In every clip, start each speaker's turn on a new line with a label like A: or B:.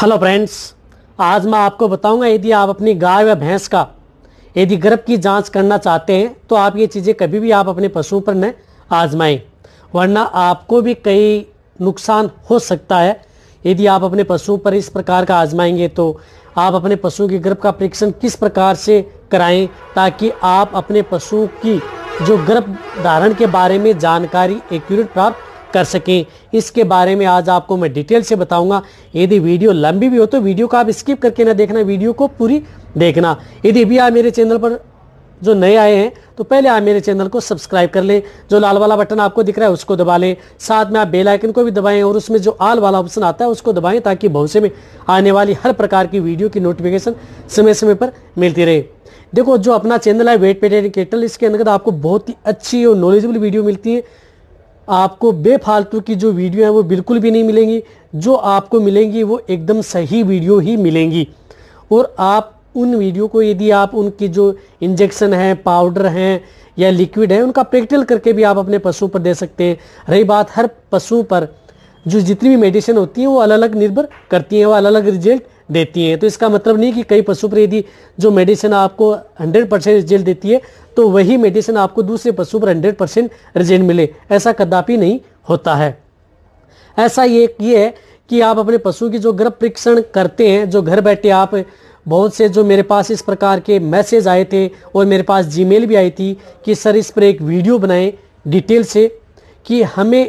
A: hello friends आज मैं आपको बताऊंगा यदि आप अपनी गाय व भैंस का यदि गर्भ की जांच करना चाहते हैं तो आप ये चीज़ें कभी भी आप अपने पशुओं पर न आजमाएं वरना आपको भी कई नुकसान हो सकता है यदि आप अपने पशुओं पर इस प्रकार का आजमाएंगे तो आप अपने पशु के गर्भ का परीक्षण किस प्रकार से कराएं ताकि आप अपने पशुओं की जो गर्भ धारण के बारे में जानकारी एक्यूरेट प्राप्त कर सकें इसके बारे में आज आपको मैं डिटेल से बताऊंगा यदि वीडियो लंबी भी हो तो वीडियो को आप स्किप करके ना देखना वीडियो को पूरी देखना यदि भी आप मेरे चैनल पर जो नए आए हैं तो पहले आप मेरे चैनल को सब्सक्राइब कर लें जो लाल वाला बटन आपको दिख रहा है उसको दबा लें साथ में आप बेल आइकन को भी दबाएं और उसमें जो आल वाला ऑप्शन आता है उसको दबाएं ताकि भविष्य में आने वाली हर प्रकार की वीडियो की नोटिफिकेशन समय समय पर मिलती रहे देखो जो अपना चैनल है वेट पेट एंड केटल इसके अंदर आपको बहुत ही अच्छी और नॉलेजेबल वीडियो मिलती है आपको बेफालतू की जो वीडियो है वो बिल्कुल भी नहीं मिलेंगी जो आपको मिलेंगी वो एकदम सही वीडियो ही मिलेंगी और आप उन वीडियो को यदि आप उनकी जो इंजेक्शन हैं पाउडर हैं या लिक्विड है उनका प्रैक्टिकल करके भी आप अपने पशु पर दे सकते हैं रही बात हर पशु पर जो जितनी भी मेडिसिन होती हैं वो अलग अलग निर्भर करती हैं वो अलग अलग रिजल्ट देती हैं तो इसका मतलब नहीं कि कई पशु पर यदि जो मेडिसिन आपको 100 परसेंट रिजल्ट देती है तो वही मेडिसिन आपको दूसरे पशु पर 100 परसेंट रिजल्ट मिले ऐसा कदापि नहीं होता है ऐसा ये ये है कि आप अपने पशु की जो गर्भ परीक्षण करते हैं जो घर बैठे आप बहुत से जो मेरे पास इस प्रकार के मैसेज आए थे और मेरे पास जीमेल भी आई थी कि सर इस पर एक वीडियो बनाएं डिटेल से कि हमें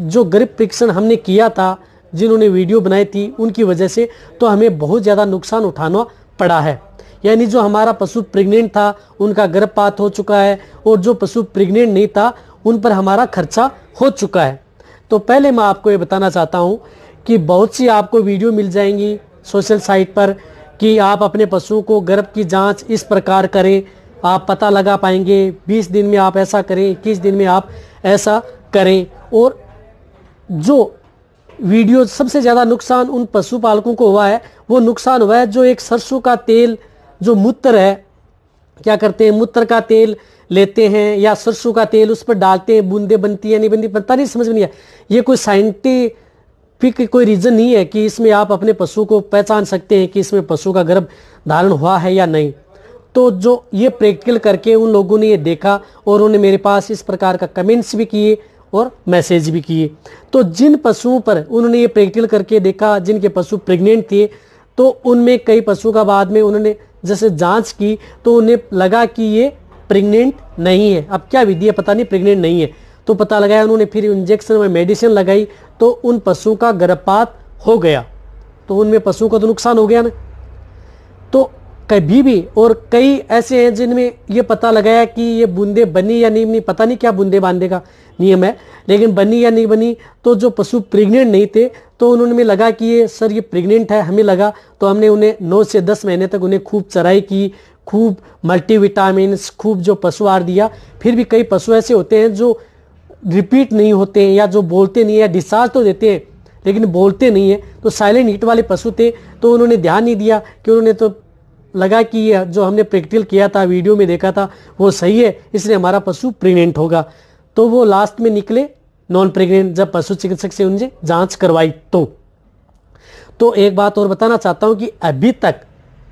A: जो गरीब परीक्षण हमने किया था जिन्होंने वीडियो बनाई थी उनकी वजह से तो हमें बहुत ज़्यादा नुकसान उठाना पड़ा है यानी जो हमारा पशु प्रेग्नेंट था उनका गर्भपात हो चुका है और जो पशु प्रेग्नेंट नहीं था उन पर हमारा खर्चा हो चुका है तो पहले मैं आपको ये बताना चाहता हूँ कि बहुत सी आपको वीडियो मिल जाएंगी सोशल साइट पर कि आप अपने पशुओं को गर्भ की जांच इस प्रकार करें आप पता लगा पाएंगे 20 दिन में आप ऐसा करें इक्कीस दिन में आप ऐसा करें और जो वीडियो सबसे ज़्यादा नुकसान उन पशुपालकों को हुआ है वो नुकसान हुआ है जो एक सरसों का तेल जो मूत्र है क्या करते हैं मूत्र का तेल लेते हैं या सरसों का तेल उस पर डालते हैं बूंदे बनती है नहीं बनती पता नहीं समझ में नहीं आया ये कोई साइंटिफिक कोई रीज़न नहीं है कि इसमें आप अपने पशु को पहचान सकते हैं कि इसमें पशु का गर्भ धारण हुआ है या नहीं तो जो ये प्रैक्टिकल करके उन लोगों ने ये देखा और उन्होंने मेरे पास इस प्रकार का कमेंट्स भी किए और मैसेज भी किए तो जिन पशुओं पर उन्होंने ये प्रैक्टिकल करके देखा जिनके पशु प्रेग्नेंट थे तो उनमें कई पशु का बाद में उन्होंने जैसे जांच की तो उन्हें लगा कि ये प्रेग्नेंट नहीं है अब क्या विधि है पता नहीं प्रेग्नेंट नहीं है तो पता लगाया उन्होंने फिर इंजेक्शन में मेडिसिन लगाई तो उन पशुओं का गर्भपात हो गया तो उनमें पशुओं का तो नुकसान हो गया ना तो कभी भी और कई ऐसे हैं जिनमें ये पता लगाया कि ये बूंदे बनी या नहीं बनी पता नहीं क्या बूंदे बांधने का नियम है लेकिन बनी या नहीं बनी तो जो पशु प्रेग्नेंट नहीं थे तो उन्होंने में लगा कि ये सर ये प्रेग्नेंट है हमें लगा तो हमने उन्हें नौ से दस महीने तक उन्हें खूब चराई की खूब मल्टीविटामिन खूब जो पशु आहार दिया फिर भी कई पशु ऐसे होते हैं जो रिपीट नहीं होते हैं या जो बोलते नहीं है डिस्चार्ज तो देते हैं लेकिन बोलते नहीं है तो साइलेंट हीट वाले पशु थे तो उन्होंने ध्यान नहीं दिया कि उन्होंने तो लगा कि ये जो हमने प्रैक्टिकल किया था वीडियो में देखा था वो सही है इसलिए हमारा पशु प्रेग्नेंट होगा तो वो लास्ट में निकले नॉन प्रेग्नेंट जब पशु चिकित्सक से उनसे जांच करवाई तो तो एक बात और बताना चाहता हूं कि अभी तक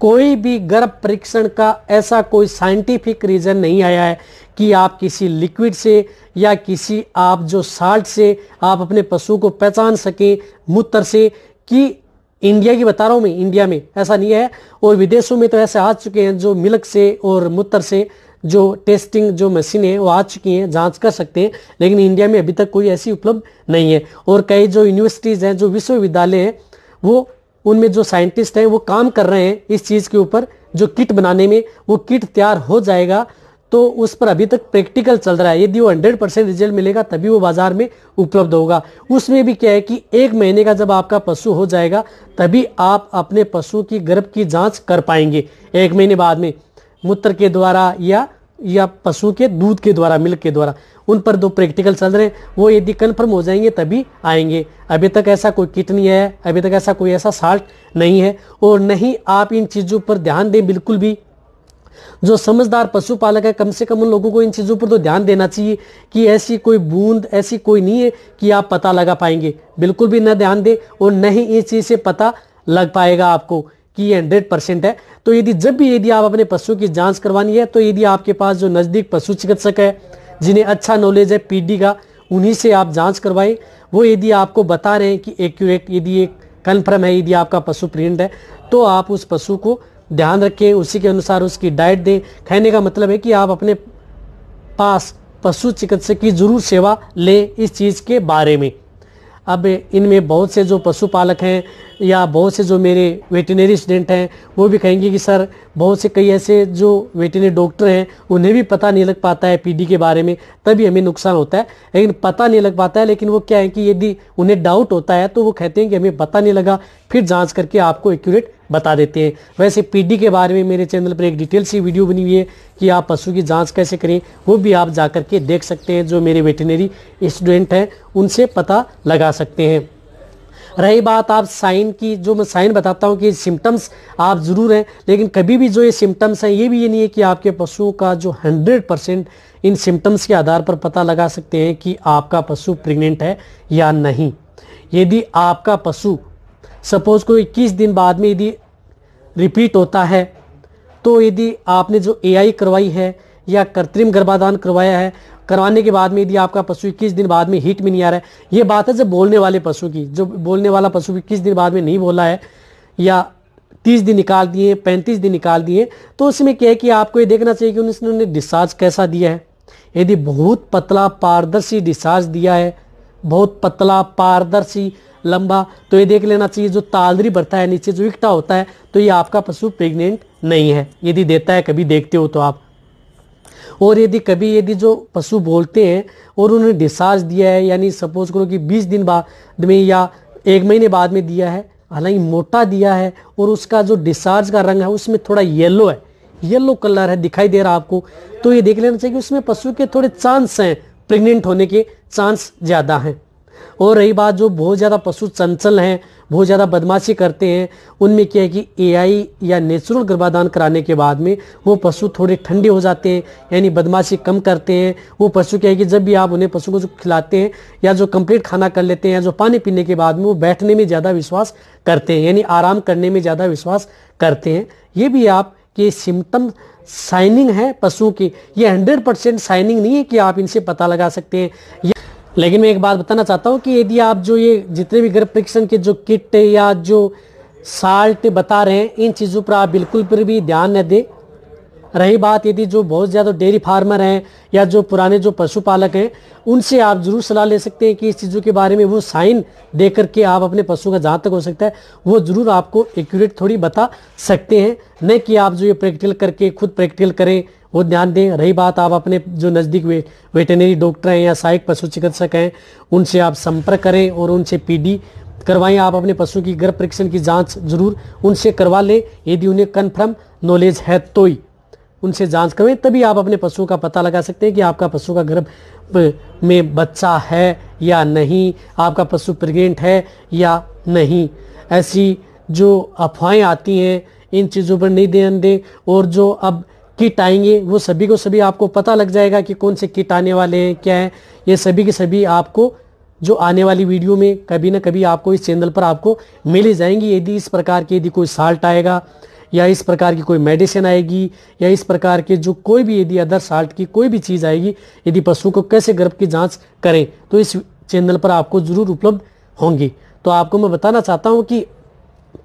A: कोई भी गर्भ परीक्षण का ऐसा कोई साइंटिफिक रीज़न नहीं आया है कि आप किसी लिक्विड से या किसी आप जो साल्ट से आप अपने पशु को पहचान सकें मूत्र से कि इंडिया की बता रहा हूँ मैं इंडिया में ऐसा नहीं है और विदेशों में तो ऐसे आ चुके हैं जो मिलक से और मूत्र से जो टेस्टिंग जो मशीन है वो आ चुकी हैं जांच कर सकते हैं लेकिन इंडिया में अभी तक कोई ऐसी उपलब्ध नहीं है और कई जो यूनिवर्सिटीज़ हैं जो विश्वविद्यालय हैं वो उनमें जो साइंटिस्ट हैं वो काम कर रहे हैं इस चीज़ के ऊपर जो किट बनाने में वो किट तैयार हो जाएगा तो उस पर अभी तक प्रैक्टिकल चल रहा है यदि वो हंड्रेड परसेंट रिजल्ट मिलेगा तभी वो बाजार में उपलब्ध होगा उसमें भी क्या है कि एक महीने का जब आपका पशु हो जाएगा तभी आप अपने पशु की गर्भ की जांच कर पाएंगे एक महीने बाद में मूत्र के द्वारा या या पशु के दूध के द्वारा मिल्क के द्वारा उन पर दो प्रैक्टिकल चल रहे हैं वो यदि कन्फर्म हो जाएंगे तभी आएंगे अभी तक ऐसा कोई किट नहीं है अभी तक ऐसा कोई ऐसा साल्ट नहीं है और नहीं आप इन चीज़ों पर ध्यान दें बिल्कुल भी जो समझदार पशुपालक है कम से कम उन लोगों को इन चीज़ों पर तो ध्यान देना चाहिए कि ऐसी कोई बूंद ऐसी कोई नहीं है कि आप पता लगा पाएंगे बिल्कुल भी ना ध्यान दें और न ही इस चीज़ से पता लग पाएगा आपको कि ये हंड्रेड परसेंट है तो यदि जब भी यदि आप अपने पशु की जाँच करवानी है तो यदि आपके पास जो नज़दीक पशु चिकित्सक है जिन्हें अच्छा नॉलेज है पी का उन्हीं से आप जांच करवाएं वो यदि आपको बता रहे हैं कि एक्यूरेट यदि एक कन्फर्म है यदि आपका पशु प्रिंट है तो आप उस पशु को ध्यान रखें उसी के अनुसार उसकी डाइट दें कहने का मतलब है कि आप अपने पास पशु चिकित्सक की जरूर सेवा लें इस चीज़ के बारे में अब इनमें बहुत से जो पशुपालक हैं या बहुत से जो मेरे वेटनरी स्टूडेंट हैं वो भी कहेंगे कि सर बहुत से कई ऐसे जो वेटनरी डॉक्टर हैं उन्हें भी पता नहीं लग पाता है पीडी के बारे में तभी हमें नुकसान होता है लेकिन पता नहीं लग पाता है लेकिन वो क्या है कि यदि उन्हें डाउट होता है तो वो कहते हैं कि हमें पता नहीं लगा फिर जाँच करके आपको एक्यूरेट बता देते हैं वैसे पीडी के बारे में मेरे चैनल पर एक डिटेल सी वीडियो बनी हुई है कि आप पशु की जांच कैसे करें वो भी आप जा के देख सकते हैं जो मेरे वेटनरी स्टूडेंट हैं उनसे पता लगा सकते हैं रही बात आप साइन की जो मैं साइन बताता हूँ कि सिम्टम्स आप ज़रूर हैं लेकिन कभी भी जो ये सिम्टम्स हैं ये भी ये नहीं है कि आपके पशुओं का जो 100 परसेंट इन सिम्टम्स के आधार पर पता लगा सकते हैं कि आपका पशु प्रेग्नेंट है या नहीं यदि आपका पशु सपोज़ कोई इक्कीस दिन बाद में यदि रिपीट होता है तो यदि आपने जो एआई करवाई है या कृत्रिम गर्भाधान करवाया है करवाने के बाद में यदि आपका पशु इक्कीस दिन बाद में हीट में नहीं आ रहा है ये बात है जब बोलने वाले पशु की जो बोलने वाला पशु इक्कीस दिन बाद में नहीं बोला है या तीस दिन निकाल दिए पैंतीस दिन निकाल दिए तो उसमें क्या है कि आपको ये देखना चाहिए कि उन्होंने डिस्चार्ज कैसा दिया है यदि बहुत पतला पारदर्शी डिस्चार्ज दिया है बहुत पतला पारदर्शी लंबा तो ये देख लेना चाहिए जो तालरी बढ़ता है नीचे जो इकटा होता है तो ये आपका पशु प्रेग्नेंट नहीं है यदि देता है कभी देखते हो तो आप और यदि कभी यदि जो पशु बोलते हैं और उन्हें डिस्चार्ज दिया है यानी सपोज करो कि 20 दिन बाद में या एक महीने बाद में दिया है हालांकि मोटा दिया है और उसका जो डिस्चार्ज का रंग है उसमें थोड़ा येलो है येलो कलर है दिखाई दे रहा आपको तो ये देख लेना चाहिए कि उसमें पशु के थोड़े चांस हैं प्रेग्नेंट होने के चांस ज़्यादा हैं और रही बात जो बहुत ज़्यादा पशु चंचल हैं बहुत ज़्यादा बदमाशी करते हैं उनमें क्या है कि एआई या नेचुरल गर्भाधान कराने के बाद में वो पशु थोड़े ठंडे हो जाते हैं यानी बदमाशी कम करते हैं वो पशु क्या है कि जब भी आप उन्हें पशु को जो खिलाते हैं या जो कंप्लीट खाना कर लेते हैं या जो पानी पीने के बाद में वो बैठने में ज़्यादा विश्वास करते हैं यानी आराम करने में ज़्यादा विश्वास करते हैं ये भी आप के सिम्टम साइनिंग है पशुओं की ये हंड्रेड परसेंट साइनिंग नहीं है कि आप इनसे पता लगा सकते हैं लेकिन मैं एक बात बताना चाहता हूँ कि यदि आप जो ये जितने भी गर्भ परीक्षण के जो किट या जो साल्ट बता रहे हैं इन चीज़ों पर आप बिल्कुल पर भी ध्यान न दें रही बात यदि जो बहुत ज़्यादा डेयरी फार्मर हैं या जो पुराने जो पशुपालक हैं उनसे आप ज़रूर सलाह ले सकते हैं कि इस चीज़ों के बारे में वो साइन दे करके आप अपने पशु का जहाँ तक हो सकता है वो ज़रूर आपको एक्यूरेट थोड़ी बता सकते हैं न कि आप जो ये प्रैक्टिकल करके खुद प्रैक्टिकल करें वो ध्यान दें रही बात आप अपने जो नज़दीक वे वेटनरी डॉक्टर हैं या सहायक पशु चिकित्सक हैं उनसे आप संपर्क करें और उनसे पीडी करवाएं आप अपने पशु की गर्भ परीक्षण की जांच जरूर उनसे करवा लें यदि उन्हें कन्फर्म नॉलेज है तो ही उनसे जांच करें तभी आप अपने पशुओं का पता लगा सकते हैं कि आपका पशु का गर्भ में बच्चा है या नहीं आपका पशु प्रेगनेंट है या नहीं ऐसी जो अफवाहें आती हैं इन चीज़ों पर नहीं ध्यान दें और जो अब किट आएंगे वो सभी को सभी आपको पता लग जाएगा कि कौन से किट आने वाले हैं क्या है ये सभी के सभी आपको जो आने वाली वीडियो में कभी ना कभी आपको इस चैनल पर आपको मिल ही जाएंगी यदि इस प्रकार की यदि कोई साल्ट आएगा या इस प्रकार की कोई मेडिसिन आएगी या इस प्रकार के जो कोई भी यदि अदर साल्ट की कोई भी चीज़ आएगी यदि पशु को कैसे गर्भ की जांच करें तो इस चैनल पर आपको ज़रूर उपलब्ध होंगी तो आपको मैं बताना चाहता हूँ कि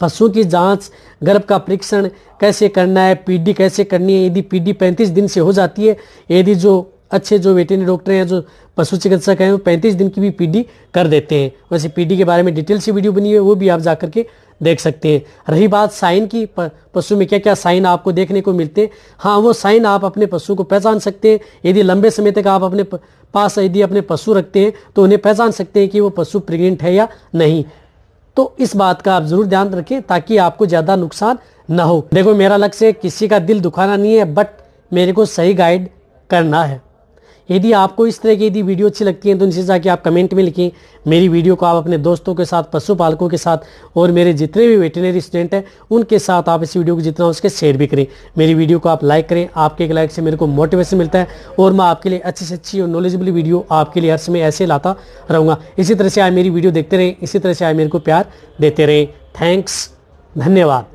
A: पशुओं की जांच गर्भ का परीक्षण कैसे करना है पीडी कैसे करनी है यदि पीडी 35 दिन से हो जाती है यदि जो अच्छे जो वेटनरी डॉक्टर हैं जो पशु चिकित्सक हैं वो 35 दिन की भी पीडी कर देते हैं वैसे पीडी के बारे में डिटेल से वीडियो बनी हुई है वो भी आप जा करके देख सकते हैं रही बात साइन की पशु में क्या क्या साइन आपको देखने को मिलते हैं हाँ वो साइन आप अपने पशु को पहचान सकते हैं यदि लंबे समय तक आप अपने पास यदि अपने पशु रखते हैं तो उन्हें पहचान सकते हैं कि वो पशु प्रेग्नेंट है या नहीं तो इस बात का आप ज़रूर ध्यान रखें ताकि आपको ज़्यादा नुकसान ना हो देखो मेरा लक्ष्य किसी का दिल दुखाना नहीं है बट मेरे को सही गाइड करना है यदि आपको इस तरह की यदि वीडियो अच्छी लगती है तो नीचे जाके आप कमेंट में लिखें मेरी वीडियो को आप अपने दोस्तों के साथ पशुपालकों के साथ और मेरे जितने भी वेटनरी स्टूडेंट हैं उनके साथ आप इस वीडियो को जितना उसके शेयर भी करें मेरी वीडियो को आप लाइक करें आपके एक लाइक से मेरे को मोटिवेशन मिलता है और मैं आपके लिए अच्छी से अच्छी और नॉलेजेबल वीडियो आपके लिए हर समय ऐसे लाता रहूँगा इसी तरह से आए मेरी वीडियो देखते रहें इसी तरह से आए मेरे को प्यार देते रहें थैंक्स धन्यवाद